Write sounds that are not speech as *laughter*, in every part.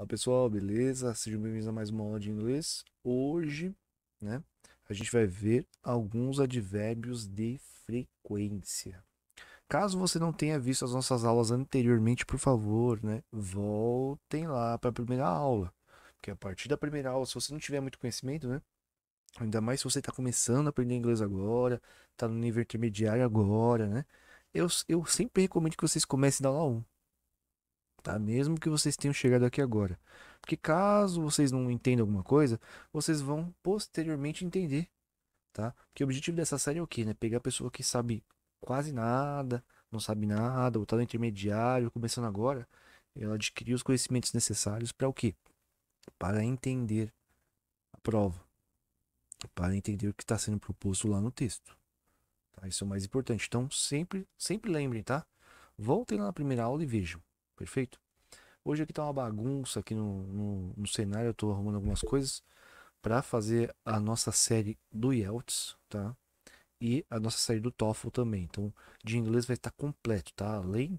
Olá pessoal, beleza? Sejam bem-vindos a mais uma aula de inglês. Hoje, né, a gente vai ver alguns advérbios de frequência. Caso você não tenha visto as nossas aulas anteriormente, por favor, né, voltem lá para a primeira aula. Porque a partir da primeira aula, se você não tiver muito conhecimento, né, ainda mais se você está começando a aprender inglês agora, está no nível intermediário agora, né, eu, eu sempre recomendo que vocês comecem da aula 1 tá? Mesmo que vocês tenham chegado aqui agora. Porque caso vocês não entendam alguma coisa, vocês vão posteriormente entender, tá? Porque o objetivo dessa série é o quê, né? Pegar a pessoa que sabe quase nada, não sabe nada, ou tá no intermediário, começando agora, ela adquirir os conhecimentos necessários para o quê? Para entender a prova, para entender o que está sendo proposto lá no texto. Tá? Isso é o mais importante. Então, sempre, sempre lembrem, tá? Voltem lá na primeira aula e vejam. Perfeito? Hoje aqui tá uma bagunça aqui no, no, no cenário, eu tô arrumando algumas coisas para fazer a nossa série do IELTS, tá? E a nossa série do TOEFL também. Então, de inglês vai estar completo, tá? Além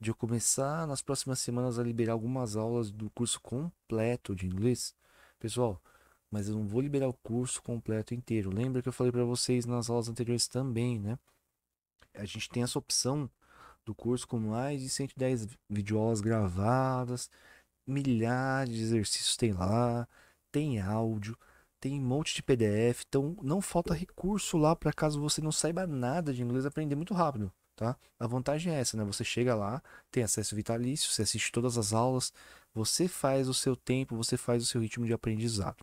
de eu começar nas próximas semanas a liberar algumas aulas do curso completo de inglês. Pessoal, mas eu não vou liberar o curso completo inteiro. Lembra que eu falei para vocês nas aulas anteriores também, né? A gente tem essa opção do curso com mais de 110 videoaulas gravadas, milhares de exercícios tem lá, tem áudio, tem um monte de PDF, então não falta recurso lá para caso você não saiba nada de inglês aprender muito rápido, tá? A vantagem é essa, né? Você chega lá, tem acesso vitalício, você assiste todas as aulas, você faz o seu tempo, você faz o seu ritmo de aprendizado.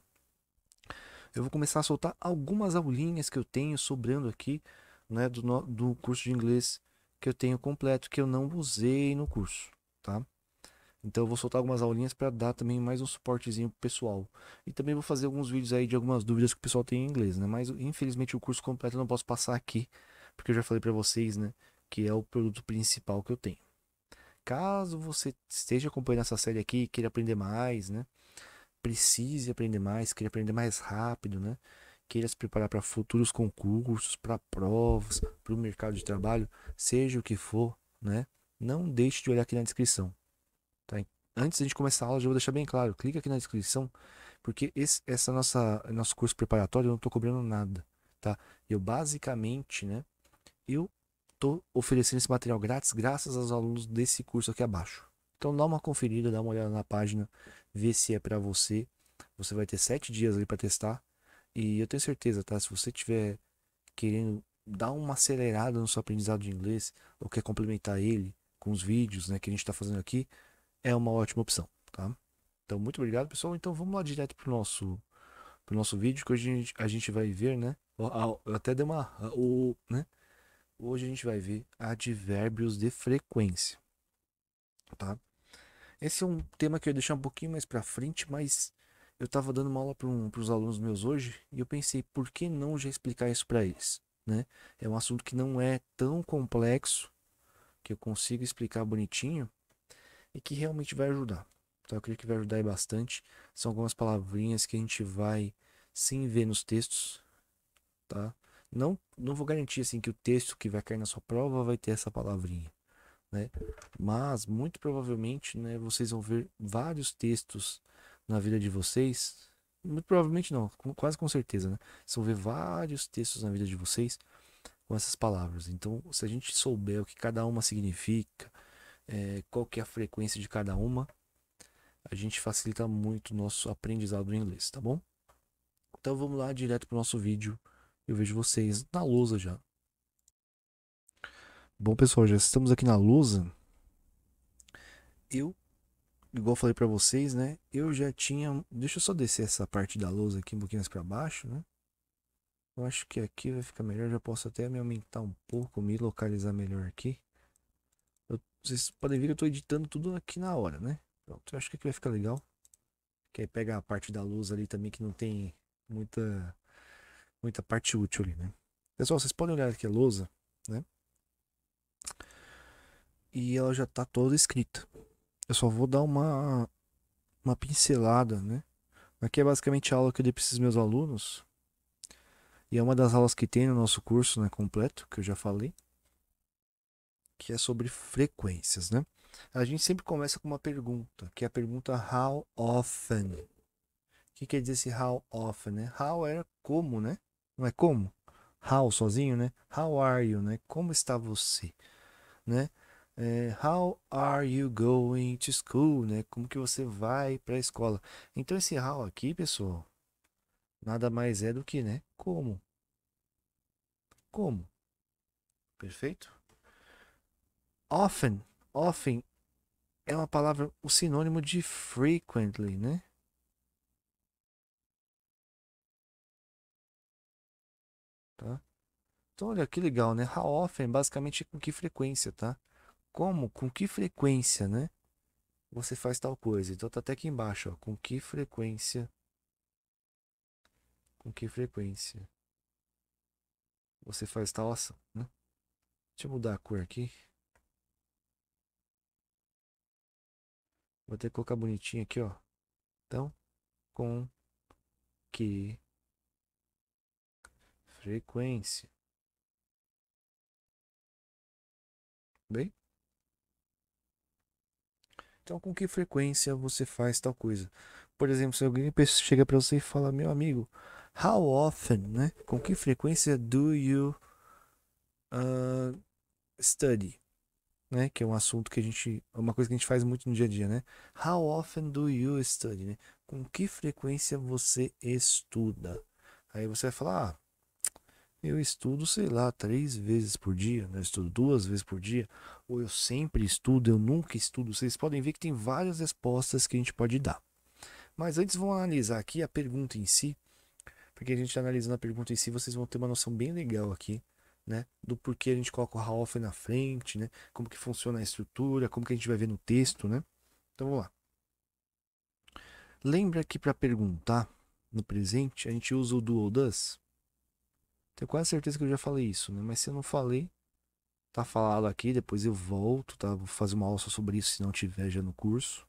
Eu vou começar a soltar algumas aulinhas que eu tenho sobrando aqui, né, do, do curso de inglês que eu tenho completo, que eu não usei no curso, tá? Então eu vou soltar algumas aulinhas para dar também mais um suportezinho pessoal. E também vou fazer alguns vídeos aí de algumas dúvidas que o pessoal tem em inglês, né? Mas infelizmente o curso completo eu não posso passar aqui, porque eu já falei para vocês, né, que é o produto principal que eu tenho. Caso você esteja acompanhando essa série aqui queira aprender mais, né? Precise aprender mais, queira aprender mais rápido, né? queira se preparar para futuros concursos, para provas, para o mercado de trabalho, seja o que for, né? Não deixe de olhar aqui na descrição. Tá? Antes de a gente começar a aula, já vou deixar bem claro, clica aqui na descrição, porque esse essa nossa nosso curso preparatório eu não estou cobrando nada, tá? Eu basicamente, né, eu estou oferecendo esse material grátis graças aos alunos desse curso aqui abaixo. Então dá uma conferida, dá uma olhada na página, vê se é para você. Você vai ter sete dias ali para testar. E eu tenho certeza, tá? Se você tiver querendo dar uma acelerada no seu aprendizado de inglês ou quer complementar ele com os vídeos, né, que a gente está fazendo aqui, é uma ótima opção, tá? Então, muito obrigado, pessoal. Então, vamos lá direto pro nosso pro nosso vídeo que hoje a gente, a gente vai ver, né? Eu até dei uma o, né? Hoje a gente vai ver advérbios de frequência, tá? Esse é um tema que eu ia deixar um pouquinho mais para frente, mas eu estava dando uma aula para um, os alunos meus hoje e eu pensei, por que não já explicar isso para eles? Né? É um assunto que não é tão complexo, que eu consigo explicar bonitinho e que realmente vai ajudar. Então eu creio que vai ajudar bastante. São algumas palavrinhas que a gente vai sim ver nos textos, tá? Não, não vou garantir assim que o texto que vai cair na sua prova vai ter essa palavrinha, né? Mas muito provavelmente, né, vocês vão ver vários textos na vida de vocês? Muito provavelmente não, quase com certeza, né? Vocês vão ver vários textos na vida de vocês com essas palavras. Então, se a gente souber o que cada uma significa, é, qual que é a frequência de cada uma, a gente facilita muito o nosso aprendizado em inglês, tá bom? Então vamos lá direto para o nosso vídeo. Eu vejo vocês na lousa já. Bom pessoal, já estamos aqui na lousa. Eu igual eu falei para vocês, né? Eu já tinha. Deixa eu só descer essa parte da lousa aqui um pouquinho mais para baixo, né? Eu acho que aqui vai ficar melhor. já posso até me aumentar um pouco, me localizar melhor aqui. Eu, vocês podem ver que eu estou editando tudo aqui na hora, né? Pronto, eu acho que aqui vai ficar legal. Que aí pega a parte da luz ali também que não tem muita muita parte útil ali, né? Pessoal, vocês podem olhar aqui a lousa, né? E ela já está toda escrita. Eu só vou dar uma, uma pincelada, né? Aqui é basicamente a aula que eu dei para esses meus alunos. E é uma das aulas que tem no nosso curso né, completo, que eu já falei. Que é sobre frequências, né? A gente sempre começa com uma pergunta, que é a pergunta how often. O que quer dizer esse how often, né? How era é como, né? Não é como? How sozinho, né? How are you, né? Como está você, né? é, how are you going to school, né? Como que você vai para a escola? Então esse how aqui, pessoal, nada mais é do que, né? Como? Como? Perfeito? Often, often é uma palavra, o um sinônimo de frequently, né? Tá? Então, olha que legal, né? How often basicamente com que frequência, tá? como, com que frequência, né? Você faz tal coisa. Então tá até aqui embaixo, ó. Com que frequência? Com que frequência? Você faz tal ação, né? Deixa eu mudar a cor aqui. Vou até colocar bonitinho aqui, ó. Então, com que frequência. Bem? Então, com que frequência você faz tal coisa? Por exemplo, se alguém chega para você e fala, meu amigo, how often, né? Com que frequência do you uh, study? Né? Que é um assunto que a gente, é uma coisa que a gente faz muito no dia a dia, né? How often do you study? Né? Com que frequência você estuda? Aí você vai falar, ah, eu estudo, sei lá, três vezes por dia, né? eu estudo duas vezes por dia, ou eu sempre estudo, eu nunca estudo. Vocês podem ver que tem várias respostas que a gente pode dar. Mas antes vamos analisar aqui a pergunta em si, porque a gente tá analisando a pergunta em si, vocês vão ter uma noção bem legal aqui, né? Do porquê a gente coloca o Ralph na frente, né? Como que funciona a estrutura, como que a gente vai ver no texto, né? Então vamos lá. Lembra que para perguntar no presente a gente usa o do ou das? Tenho quase certeza que eu já falei isso, né? Mas se eu não falei, tá falado aqui, depois eu volto, tá? Vou fazer uma aula sobre isso se não tiver já no curso.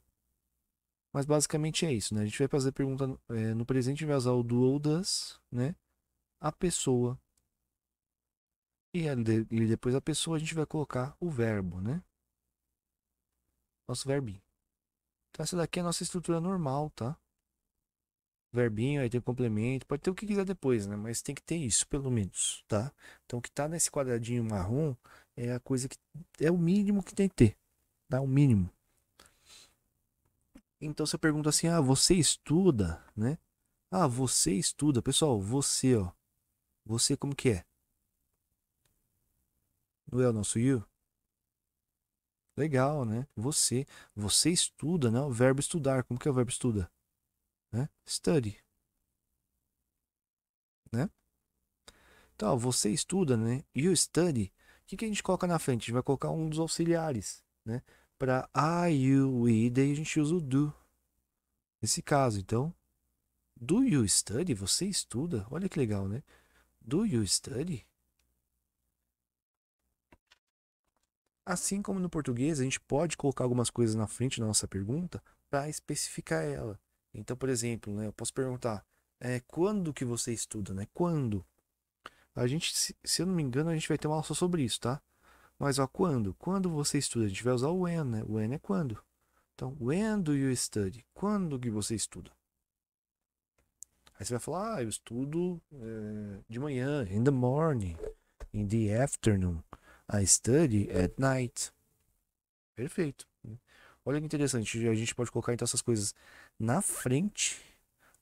Mas basicamente é isso, né? A gente vai fazer pergunta no, é, no presente, vai usar o do ou das, né? A pessoa. E, e depois a pessoa a gente vai colocar o verbo, né? Nosso verbinho. Então essa daqui é a nossa estrutura normal, tá? verbinho, aí tem complemento, pode ter o que quiser depois, né? Mas tem que ter isso, pelo menos, tá? Então, o que tá nesse quadradinho marrom é a coisa que é o mínimo que tem que ter, tá? O mínimo. Então, você pergunta assim, ah, você estuda, né? Ah, você estuda. Pessoal, você, ó. Você como que é? Não é o nosso you? Legal, né? Você. Você estuda, né? O verbo estudar. Como que é o verbo estuda? Né? Study. Né? Então, você estuda, né? You study. O que, que a gente coloca na frente? A gente vai colocar um dos auxiliares, né? Para I, you, we, daí a gente usa o do. Nesse caso, então, do you study? Você estuda? Olha que legal, né? Do you study? Assim como no português, a gente pode colocar algumas coisas na frente da nossa pergunta para especificar ela. Então, por exemplo, né, eu posso perguntar, é, quando que você estuda, né? Quando? A gente, se, eu não me engano, a gente vai ter uma aula só sobre isso, tá? Mas, ó, quando? Quando você estuda? A gente vai usar o when, né? When é quando. Então, when do you study? Quando que você estuda? Aí você vai falar, ah, eu estudo é, de manhã, in the morning, in the afternoon. I study at night. Perfeito. Olha que interessante, a gente pode colocar então essas coisas na frente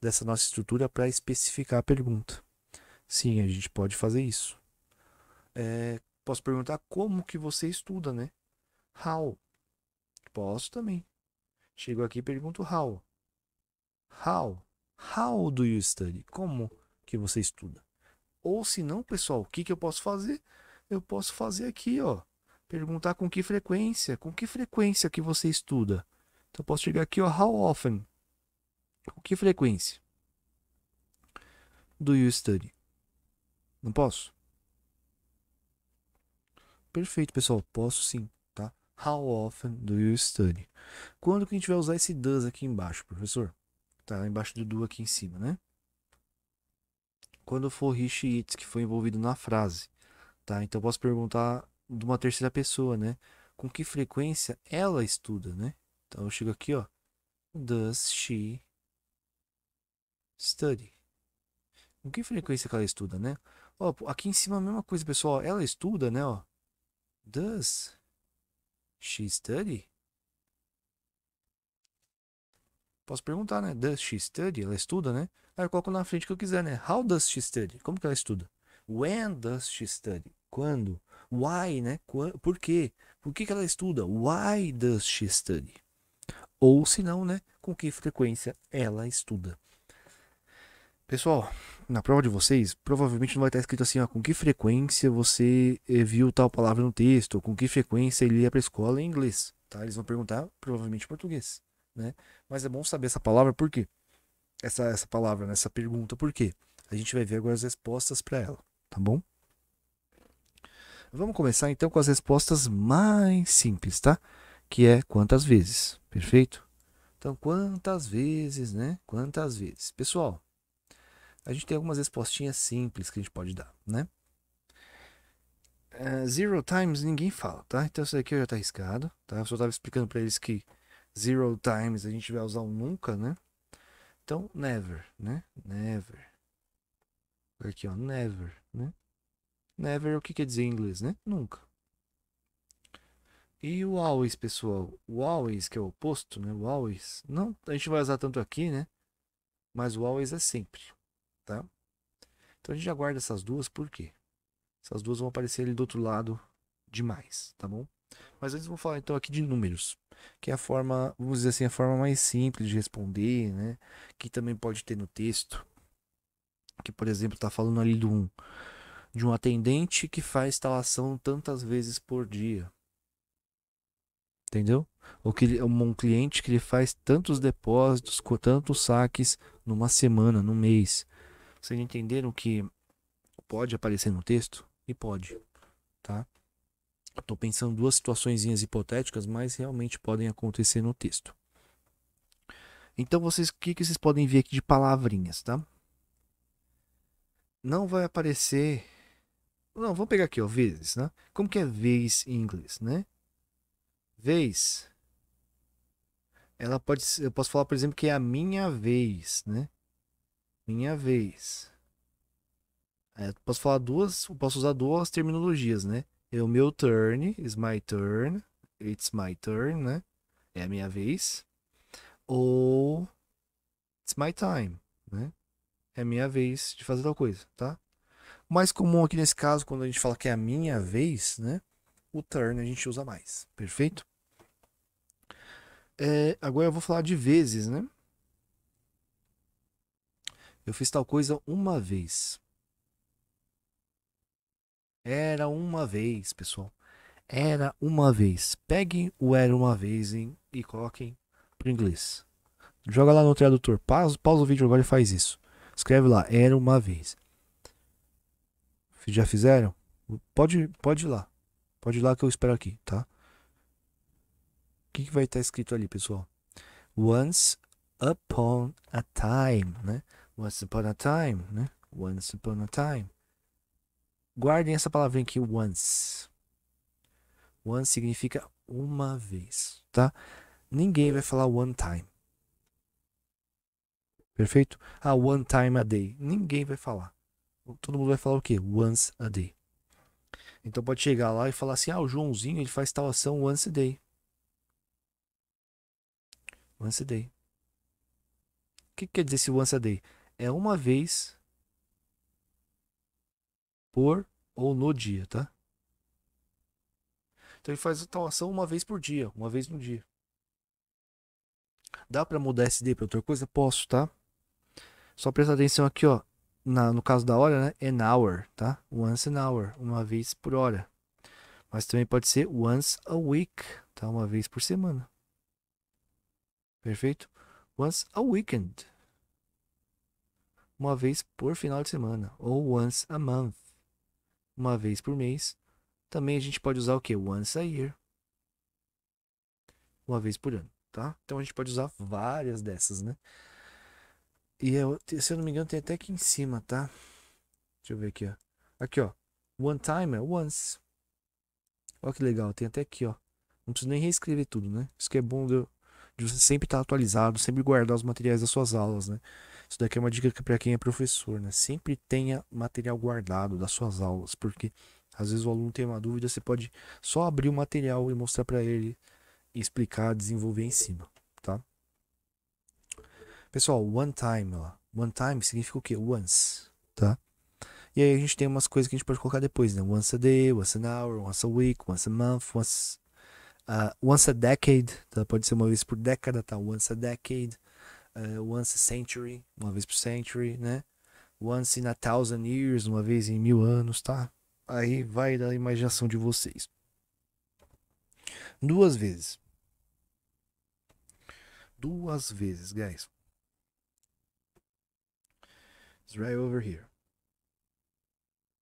dessa nossa estrutura para especificar a pergunta. Sim, a gente pode fazer isso. É, posso perguntar como que você estuda, né? How? Posso também. Chego aqui e pergunto how. How? How do you study? Como que você estuda? Ou se não, pessoal, o que, que eu posso fazer? Eu posso fazer aqui, ó. Perguntar com que frequência, com que frequência que você estuda. Então eu posso chegar aqui, ó, how often? Com que frequência? Do you study? Não posso? Perfeito, pessoal. Posso sim, tá? How often do you study? Quando que a gente vai usar esse does aqui embaixo, professor? Tá embaixo do do aqui em cima, né? Quando for he, she, it, que foi envolvido na frase, tá? Então posso perguntar de uma terceira pessoa, né? Com que frequência ela estuda, né? Então eu chego aqui, ó. Does she study? Com que frequência que ela estuda, né? Ó, aqui em cima a mesma coisa, pessoal. Ela estuda, né, ó. Does she study? Posso perguntar, né? Does she study? Ela estuda, né? Aí eu coloco na frente o que eu quiser, né? How does she study? Como que ela estuda? When does she study? Quando? Why, né? Por quê? Por que, ela estuda? Why does she study? Ou se não, né? Com que frequência ela estuda? Pessoal, na prova de vocês, provavelmente não vai estar escrito assim, ó, com que frequência você eh, viu tal palavra no texto, ou com que frequência ele ia para a escola em inglês, tá? Eles vão perguntar, provavelmente, português, né? Mas é bom saber essa palavra, por quê? Essa, essa palavra, né? essa pergunta, por quê? A gente vai ver agora as respostas para ela, tá bom? Vamos começar então com as respostas mais simples, tá? Que é quantas vezes, perfeito? Então, quantas vezes, né? Quantas vezes? Pessoal, a gente tem algumas respostinhas simples que a gente pode dar, né? Uh, zero times ninguém fala, tá? Então isso aqui eu já tá arriscado, tá? Eu só tava explicando para eles que zero times a gente vai usar um nunca, né? Então, never, né? Never. Aqui, ó, never, né? Never, o que quer dizer em inglês, né? Nunca. E o always, pessoal? O always, que é o oposto, né? O always. Não, a gente vai usar tanto aqui, né? Mas o always é sempre, tá? Então a gente aguarda essas duas, por quê? Essas duas vão aparecer ali do outro lado demais, tá bom? Mas antes vou falar então aqui de números, que é a forma, vamos dizer assim, a forma mais simples de responder, né? Que também pode ter no texto. Que, por exemplo, está falando ali do 1. Um de um atendente que faz instalação tantas vezes por dia. Entendeu? Ou que um cliente que ele faz tantos depósitos, tantos saques numa semana, num mês. Vocês entenderam que pode aparecer no texto? E pode, tá? Estou pensando duas situações hipotéticas, mas realmente podem acontecer no texto. Então, vocês, o que, que vocês podem ver aqui de palavrinhas, tá? Não vai aparecer não, vamos pegar aqui, ó, vezes, né? Como que é vez em inglês, né? Vez. Ela pode, eu posso falar, por exemplo, que é a minha vez, né? Minha vez. É, posso falar duas, posso usar duas terminologias, né? É o meu turn, is my turn, it's my turn, né? É a minha vez. Ou it's my time, né? É a minha vez de fazer tal coisa, tá? mais comum aqui nesse caso, quando a gente fala que é a minha vez, né? O turn a gente usa mais, perfeito? É, agora eu vou falar de vezes, né? Eu fiz tal coisa uma vez. Era uma vez, pessoal. Era uma vez. Peguem o era uma vez hein, e coloquem para inglês. Joga lá no tradutor. Pausa, pausa o vídeo agora e faz isso. Escreve lá, era uma vez já fizeram, pode, pode ir lá. Pode ir lá que eu espero aqui, tá? O que, que vai estar tá escrito ali, pessoal? Once upon a time, né? Once upon a time, né? Once upon a time. Guardem essa palavra aqui, once. Once significa uma vez, tá? Ninguém vai falar one time. Perfeito? Ah, one time a day. Ninguém vai falar todo mundo vai falar o quê? Once a day. Então pode chegar lá e falar assim: ah, o Joãozinho ele faz tal ação once a day. Once a day. O que, que quer dizer esse once a day? É uma vez por ou no dia, tá? Então ele faz tal ação uma vez por dia, uma vez no dia. Dá para mudar SD para outra coisa? Posso, tá? Só presta atenção aqui, ó na, no caso da hora, né? An hour, tá? Once an hour, uma vez por hora. Mas também pode ser once a week, tá? Uma vez por semana. Perfeito? Once a weekend. Uma vez por final de semana. Ou once a month. Uma vez por mês. Também a gente pode usar o que? Once a year. Uma vez por ano, tá? Então a gente pode usar várias dessas, né? E é, se eu não me engano, tem até aqui em cima, tá? Deixa eu ver aqui, ó. Aqui, ó. One timer, once. Olha que legal, tem até aqui, ó. Não preciso nem reescrever tudo, né? Isso que é bom de, de você sempre estar atualizado, sempre guardar os materiais das suas aulas, né? Isso daqui é uma dica para quem é professor, né? Sempre tenha material guardado das suas aulas, porque às vezes o aluno tem uma dúvida, você pode só abrir o material e mostrar para ele, e explicar, desenvolver em cima. Pessoal, one time, ó. One time significa o quê? Once, tá? E aí a gente tem umas coisas que a gente pode colocar depois, né? Once a day, once an hour, once a week, once a month, once, uh, once a decade, tá? Pode ser uma vez por década, tá? Once a decade, uh, once a century, uma vez por century, né? Once in a thousand years, uma vez em mil anos, tá? Aí vai da imaginação de vocês. Duas vezes. Duas vezes, guys. It's right over here.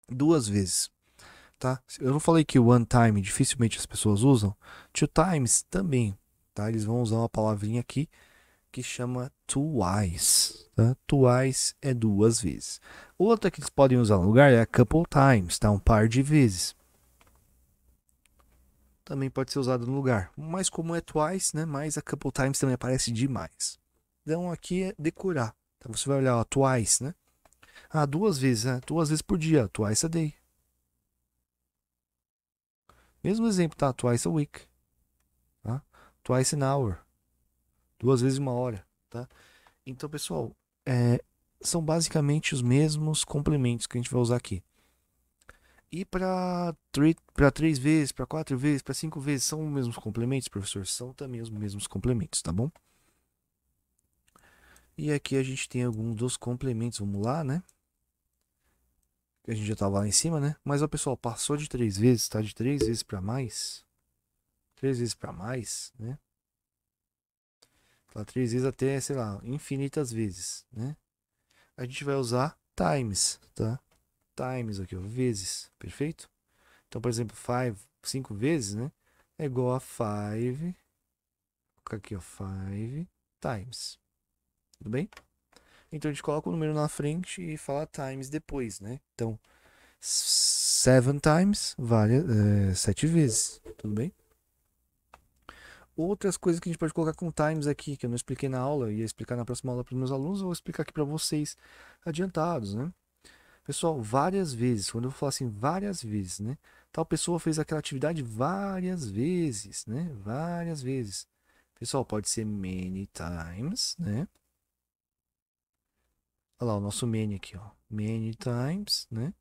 Duas vezes. Tá? Eu não falei que one time dificilmente as pessoas usam. Two times também. Tá? Eles vão usar uma palavrinha aqui que chama twice. Tá? Twice é duas vezes. Outra que eles podem usar no lugar é a couple times, tá? um par de vezes. Também pode ser usado no lugar. Mas como é twice, né? mas a couple times também aparece demais. Então aqui é decorar. Então você vai olhar ó, twice, né? Ah, duas vezes, né? Duas vezes por dia. Twice a day. Mesmo exemplo, tá? Twice a week. Tá? Twice an hour. Duas vezes uma hora, tá? Então, pessoal, é, são basicamente os mesmos complementos que a gente vai usar aqui. E para três vezes, para quatro vezes, para cinco vezes, são os mesmos complementos, professor? São também os mesmos complementos, tá bom? E aqui a gente tem alguns dos complementos, vamos lá, né? que a gente já tava tá lá em cima, né? Mas, ó, pessoal, passou de três vezes, tá de três vezes para mais. Três vezes para mais, né? Tá três vezes até, sei lá, infinitas vezes, né? A gente vai usar times, tá? Times aqui, ó, vezes, perfeito? Então, por exemplo, five, cinco vezes, né? É igual a five, aqui, ó, five times. Tudo bem? Então a gente coloca o número na frente e fala times depois, né? Então, seven times, várias, é, sete vezes, tudo bem? Outras coisas que a gente pode colocar com times aqui, que eu não expliquei na aula, ia explicar na próxima aula para os meus alunos, vou explicar aqui para vocês adiantados, né? Pessoal, várias vezes, quando eu falo assim, várias vezes, né? Tal pessoa fez aquela atividade várias vezes, né? Várias vezes. Pessoal, pode ser many times, né? Olha lá o nosso many aqui, ó. Many times, né?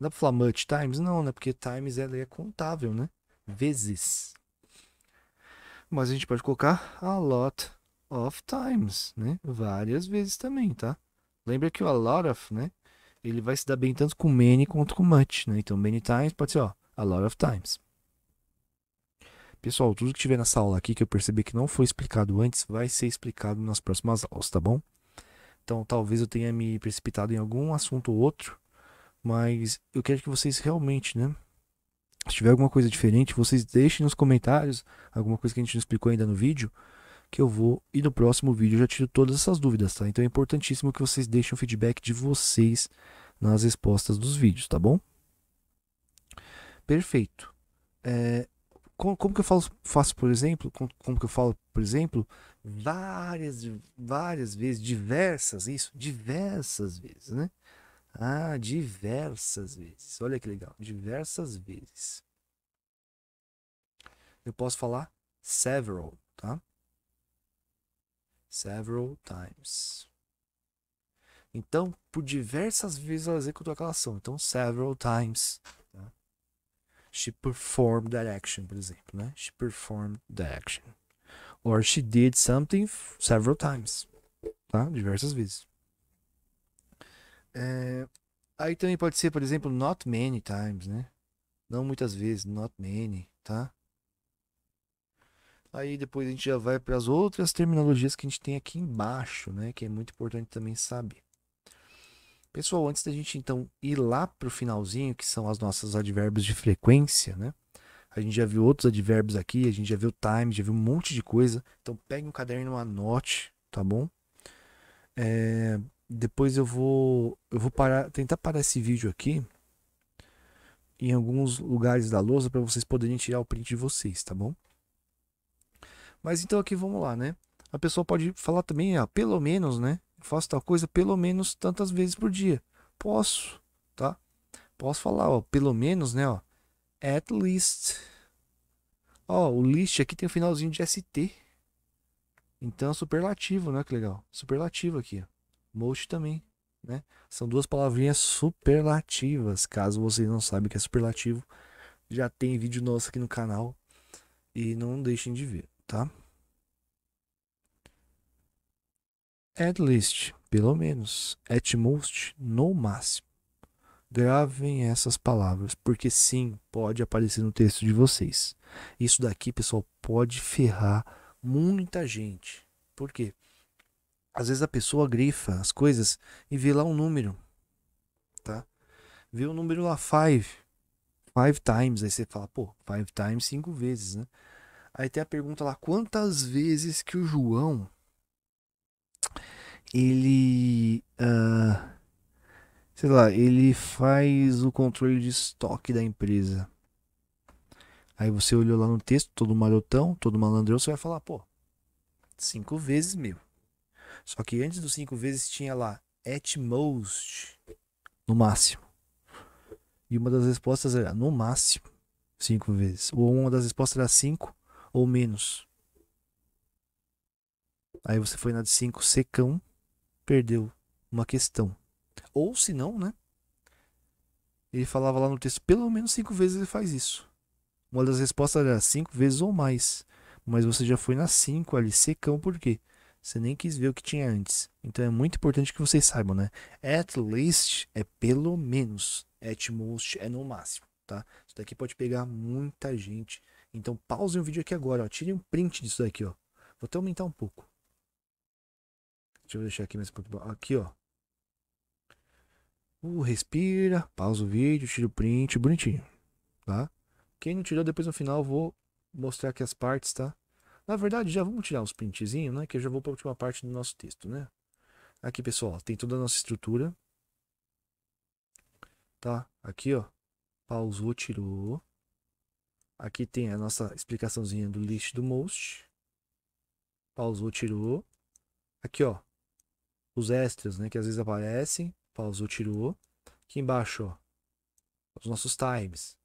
Dá pra falar much times? Não, né? Porque times ela é contável, né? Vezes. Mas a gente pode colocar a lot of times, né? Várias vezes também, tá? Lembra que o a lot of, né? Ele vai se dar bem tanto com many quanto com much, né? Então many times pode ser, ó, a lot of times. Pessoal, tudo que tiver nessa aula aqui que eu percebi que não foi explicado antes, vai ser explicado nas próximas aulas, tá bom? Então, talvez eu tenha me precipitado em algum assunto ou outro, mas eu quero que vocês realmente, né? Se tiver alguma coisa diferente, vocês deixem nos comentários alguma coisa que a gente não explicou ainda no vídeo, que eu vou e no próximo vídeo eu já tiro todas essas dúvidas, tá? Então é importantíssimo que vocês deixem o feedback de vocês nas respostas dos vídeos, tá bom? Perfeito. É, como, como que eu falo, faço, por exemplo, como, como, que eu falo, por exemplo, várias, várias vezes, diversas, isso, diversas vezes, né? Ah, diversas vezes. Olha que legal, diversas vezes. Eu posso falar several, tá? Several times. Então, por diversas vezes ela executou aquela ação. Então, several times. She performed that action, por exemplo, né? She performed that action. Or she did something several times, tá? Diversas vezes. É... Aí também pode ser, por exemplo, not many times, né? Não muitas vezes, not many, tá? Aí depois a gente já vai para as outras terminologias que a gente tem aqui embaixo, né? Que é muito importante também saber. Pessoal, antes da gente então ir lá para o finalzinho, que são as nossas advérbios de frequência, né? A gente já viu outros advérbios aqui, a gente já viu time, já viu um monte de coisa. Então pegue um caderno, anote, tá bom? É, depois eu vou eu vou parar, tentar parar esse vídeo aqui em alguns lugares da lousa para vocês poderem tirar o print de vocês, tá bom? Mas então aqui vamos lá, né? A pessoa pode falar também, ah, pelo menos, né? faço tal coisa pelo menos tantas vezes por dia. Posso, tá? Posso falar, ó, pelo menos, né, ó, at least. Ó, o list aqui tem o um finalzinho de ST. Então, superlativo, né, que legal. Superlativo aqui, ó. Most também, né? São duas palavrinhas superlativas, caso vocês não saibam que é superlativo. Já tem vídeo nosso aqui no canal e não deixem de ver, tá? At least, pelo menos. At most, no máximo. Gravem essas palavras, porque sim, pode aparecer no texto de vocês. Isso daqui, pessoal, pode ferrar muita gente. Por quê? Às vezes a pessoa grifa as coisas e vê lá um número, tá? Vê o um número lá, five. Five times. Aí você fala, pô, five times, cinco vezes, né? Aí tem a pergunta lá, quantas vezes que o João ele. Uh, sei lá, ele faz o controle de estoque da empresa. Aí você olhou lá no texto, todo marotão, todo malandrão, você vai falar, pô, cinco vezes, meu. Só que antes dos cinco vezes tinha lá, at most, no máximo. E uma das respostas era, no máximo, cinco vezes. Ou uma das respostas era cinco ou menos. Aí você foi na de cinco secão, perdeu uma questão. Ou se não, né? Ele falava lá no texto, pelo menos cinco vezes ele faz isso. Uma das respostas era cinco vezes ou mais. Mas você já foi nas cinco ali, secão, por quê? Você nem quis ver o que tinha antes. Então é muito importante que vocês saibam, né? At least é pelo menos. At most é no máximo, tá? Isso daqui pode pegar muita gente. Então pausem o vídeo aqui agora, ó. Tirem um print disso daqui, ó. Vou até aumentar um pouco. Deixa eu deixar aqui mais pouco. Aqui, ó. Uh, respira, pausa o vídeo, tira o print, bonitinho, tá? Quem não tirou, depois no final vou mostrar aqui as partes, tá? Na verdade, já vamos tirar uns printzinhos, né? Que eu já vou para a última parte do nosso texto, né? Aqui, pessoal, tem toda a nossa estrutura. Tá? Aqui, ó. Pausou, tirou. Aqui tem a nossa explicaçãozinha do list do most. Pausou, tirou. Aqui, ó os extras, né? Que às vezes aparecem. Pausou, tirou. Aqui embaixo, ó. Os nossos times.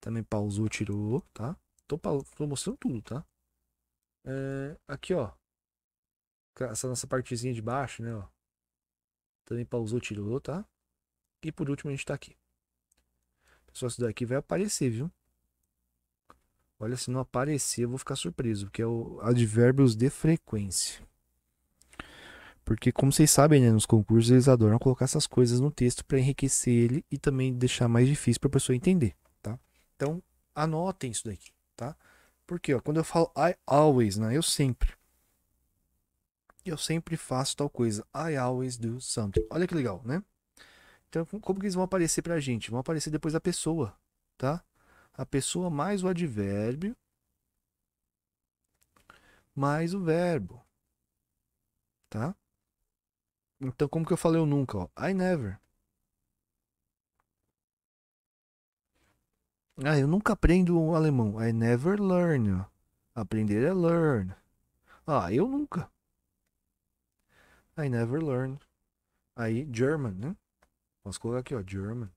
Também pausou, tirou, tá? Tô, então, tô mostrando tudo, tá? É, aqui, ó. Essa nossa partezinha de baixo, né, ó. Também pausou, tirou, tá? E por último a gente tá aqui. Pessoal, isso daqui vai aparecer, viu? Olha, se não aparecer, eu vou ficar surpreso, porque é o advérbios de frequência. Porque, como vocês sabem, né, nos concursos eles adoram colocar essas coisas no texto para enriquecer ele e também deixar mais difícil para a pessoa entender, tá? Então, anotem isso daqui, tá? Porque, ó, quando eu falo I always, né, eu sempre. Eu sempre faço tal coisa. I always do something. Olha que legal, né? Então, como que eles vão aparecer para a gente? Vão aparecer depois da pessoa, tá? A pessoa mais o advérbio mais o verbo, tá? Então como que eu falei eu nunca? Ó? I never. Ah, eu nunca aprendo alemão. I never learn. Ó. Aprender é learn. Ah, eu nunca. I never learn. Aí, German, né? Posso colocar aqui, ó, German.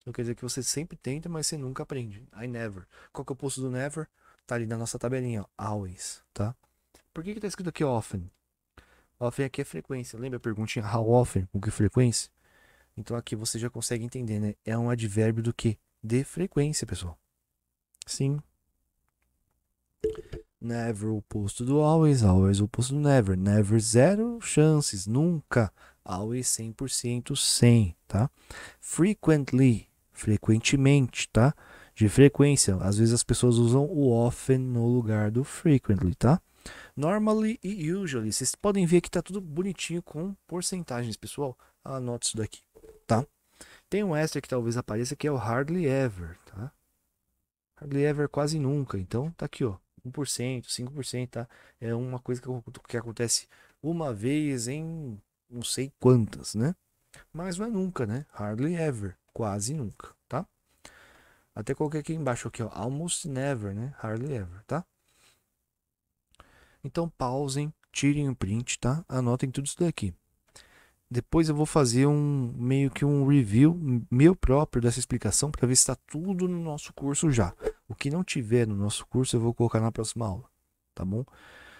Então quer dizer que você sempre tenta, mas você nunca aprende. I never. Qual que é o posto do never? Tá ali na nossa tabelinha, ó. Always, tá? Por que que tá escrito aqui often? Often aqui é frequência. Lembra a perguntinha how often? Com que frequência? Então aqui você já consegue entender, né? É um advérbio do que? De frequência, pessoal. Sim. Never o oposto do always, always o oposto do never. Never zero chances, nunca. Always 100% 100, tá? Frequently, frequentemente, tá? De frequência. Às vezes as pessoas usam o often no lugar do frequently, tá? Normally e usually. Vocês podem ver que está tudo bonitinho com porcentagens, pessoal. Anota isso daqui, tá? Tem um extra que talvez apareça que é o hardly ever, tá? Hardly ever quase nunca. Então, tá aqui, ó. 1%, 5%, tá? É uma coisa que, que acontece uma vez em não sei quantas, né? Mas não é nunca, né? Hardly ever. Quase nunca, tá? Até qualquer aqui embaixo aqui, ó. Almost never, né? Hardly ever, tá? Então pausem, tirem um print, tá? Anotem tudo isso daqui. Depois eu vou fazer um meio que um review meu próprio dessa explicação para ver se está tudo no nosso curso já. O que não tiver no nosso curso eu vou colocar na próxima aula, tá bom?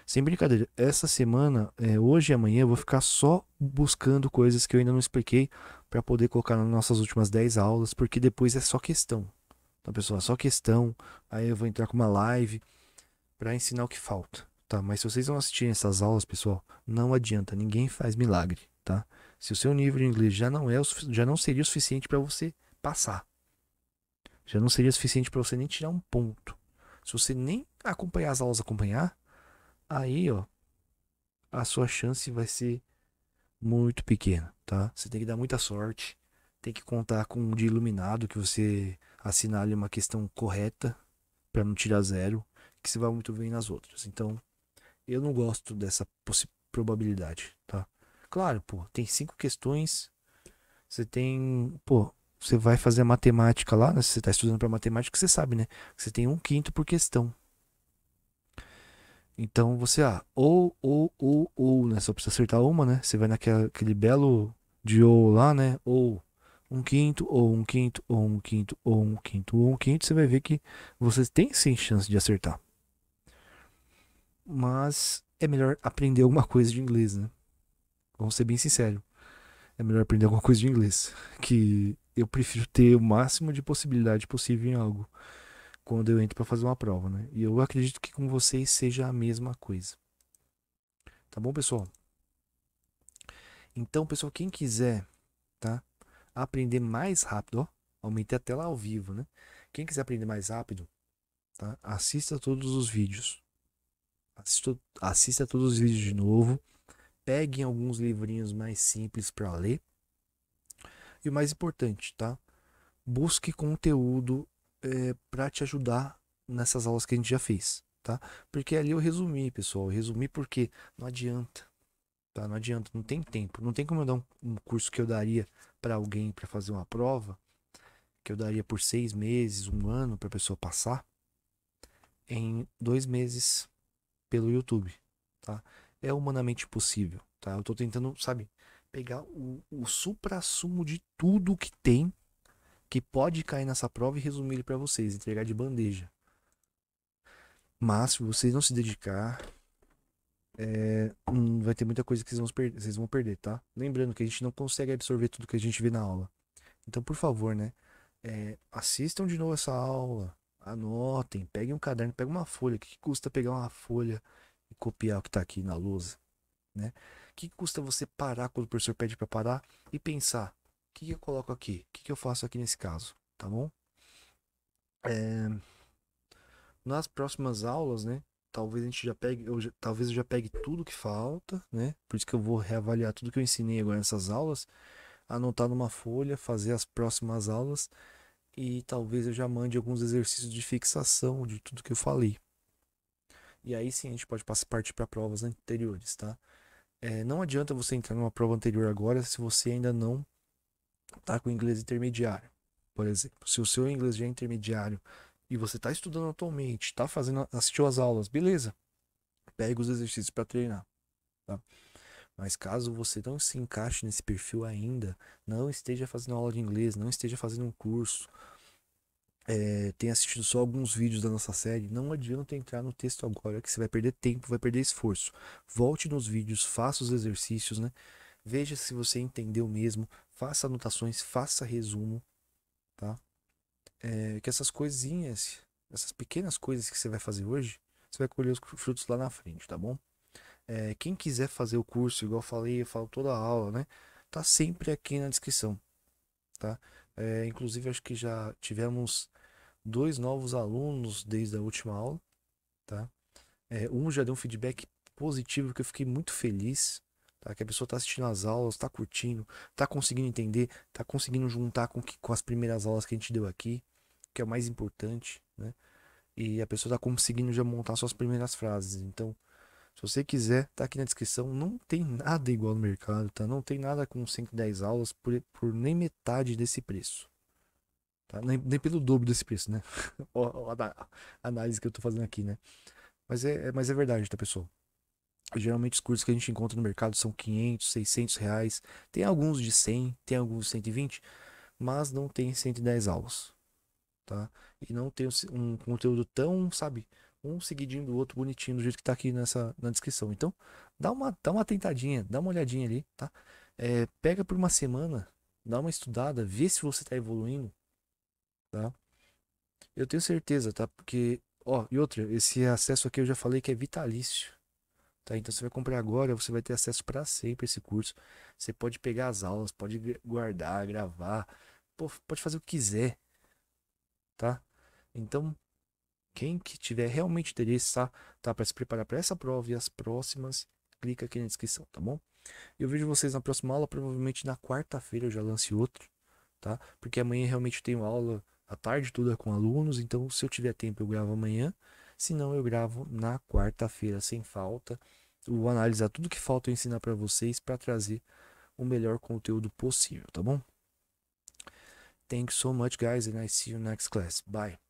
Sem brincadeira, essa semana, é, hoje e amanhã, eu vou ficar só buscando coisas que eu ainda não expliquei para poder colocar nas nossas últimas 10 aulas, porque depois é só questão. Então, pessoal, é só questão. Aí eu vou entrar com uma live para ensinar o que falta tá? Mas se vocês não assistirem essas aulas, pessoal, não adianta, ninguém faz milagre, tá? Se o seu nível de inglês já não é, já não seria o suficiente para você passar. Já não seria suficiente para você nem tirar um ponto. Se você nem acompanhar as aulas, acompanhar, aí, ó, a sua chance vai ser muito pequena, tá? Você tem que dar muita sorte, tem que contar com um de iluminado que você assinale uma questão correta para não tirar zero, que você vai muito bem nas outras. Então, eu não gosto dessa probabilidade, tá? Claro, pô, tem cinco questões. Você tem, pô, você vai fazer a matemática lá, né? você está estudando para matemática, você sabe, né? Você tem um quinto por questão. Então você, ah, ou, ou, ou, ou, né? Só precisa acertar uma, né? Você vai naquele belo de ou lá, né? Ou um quinto, ou um quinto, ou um quinto, ou um quinto, ou um quinto, você vai ver que você tem sim chance de acertar mas é melhor aprender alguma coisa de inglês, né? Vamos ser bem sincero. É melhor aprender alguma coisa de inglês. Que eu prefiro ter o máximo de possibilidade possível em algo quando eu entro para fazer uma prova, né? E eu acredito que com vocês seja a mesma coisa. Tá bom, pessoal? Então, pessoal, quem quiser, tá? Aprender mais rápido, ó. Aumentei a tela ao vivo, né? Quem quiser aprender mais rápido, tá? Assista todos os vídeos, Assista, assista todos os vídeos de novo. Peguem alguns livrinhos mais simples para ler. E o mais importante, tá? Busque conteúdo é, eh, para te ajudar nessas aulas que a gente já fez, tá? Porque ali eu resumi, pessoal. Eu resumi porque não adianta, tá? Não adianta, não tem tempo. Não tem como eu dar um, um curso que eu daria para alguém para fazer uma prova, que eu daria por seis meses, um ano para a pessoa passar, em dois meses pelo YouTube, tá? É humanamente possível, tá? Eu tô tentando, sabe, pegar o, o supra-sumo de tudo que tem que pode cair nessa prova e resumir ele para vocês, entregar de bandeja. Mas se vocês não se dedicar, é, hum, vai ter muita coisa que vocês vão, vocês vão perder, tá? Lembrando que a gente não consegue absorver tudo que a gente vê na aula. Então, por favor, né? É, assistam de novo essa aula. Anotem, peguem um caderno, peguem uma folha. O que custa pegar uma folha e copiar o que está aqui na lousa? Né? O que custa você parar quando o professor pede para parar e pensar: o que, que eu coloco aqui? O que, que eu faço aqui nesse caso? Tá bom? É... Nas próximas aulas, né? Talvez a gente já pegue, eu já, talvez eu já pegue tudo que falta, né? Por isso que eu vou reavaliar tudo que eu ensinei agora nessas aulas, anotar numa folha, fazer as próximas aulas e talvez eu já mande alguns exercícios de fixação de tudo que eu falei. E aí sim a gente pode partir para provas anteriores, tá? É, não adianta você entrar numa prova anterior agora se você ainda não tá com inglês intermediário, por exemplo. Se o seu inglês já é intermediário e você está estudando atualmente, está fazendo, assistiu as aulas, beleza? Pega os exercícios para treinar, tá? Mas caso você não se encaixe nesse perfil ainda, não esteja fazendo aula de inglês, não esteja fazendo um curso, é, tenha assistido só alguns vídeos da nossa série, não adianta entrar no texto agora que você vai perder tempo, vai perder esforço. Volte nos vídeos, faça os exercícios, né? Veja se você entendeu mesmo, faça anotações, faça resumo, tá? É, que essas coisinhas, essas pequenas coisas que você vai fazer hoje, você vai colher os frutos lá na frente, tá bom? É, quem quiser fazer o curso, igual eu falei, eu falo toda a aula, né? Tá sempre aqui na descrição, tá? É, inclusive, acho que já tivemos dois novos alunos desde a última aula, tá? É, um já deu um feedback positivo que eu fiquei muito feliz, tá? Que a pessoa está assistindo as aulas, está curtindo, está conseguindo entender, está conseguindo juntar com, que, com as primeiras aulas que a gente deu aqui, que é o mais importante, né? E a pessoa está conseguindo já montar suas primeiras frases. Então, se você quiser, tá aqui na descrição. Não tem nada igual no mercado, tá? Não tem nada com 110 aulas por, por nem metade desse preço. Tá? Nem, nem pelo dobro desse preço, né? *laughs* a análise que eu tô fazendo aqui, né? Mas é, é, mas é verdade, tá, pessoal? Geralmente os cursos que a gente encontra no mercado são 500, 600 reais. Tem alguns de 100, tem alguns de 120, mas não tem 110 aulas, tá? E não tem um conteúdo tão, sabe, um seguidinho do outro, bonitinho, do jeito que tá aqui nessa, na descrição. Então, dá uma, dá uma tentadinha, dá uma olhadinha ali, tá? É, pega por uma semana, dá uma estudada, vê se você tá evoluindo, tá? Eu tenho certeza, tá? Porque, ó, e outra, esse acesso aqui eu já falei que é vitalício. Tá, então você vai comprar agora, você vai ter acesso para sempre esse curso. Você pode pegar as aulas, pode guardar, gravar, pô, pode fazer o que quiser, tá? Então quem que tiver realmente interesse, tá? tá para se preparar para essa prova e as próximas, clica aqui na descrição, tá bom? Eu vejo vocês na próxima aula, provavelmente na quarta-feira eu já lance outro, tá? Porque amanhã realmente tenho aula a tarde toda com alunos, então se eu tiver tempo eu gravo amanhã, se não eu gravo na quarta-feira sem falta. vou analisar tudo que falta eu ensinar para vocês para trazer o melhor conteúdo possível, tá bom? Thank you so much guys and I see you next class. Bye.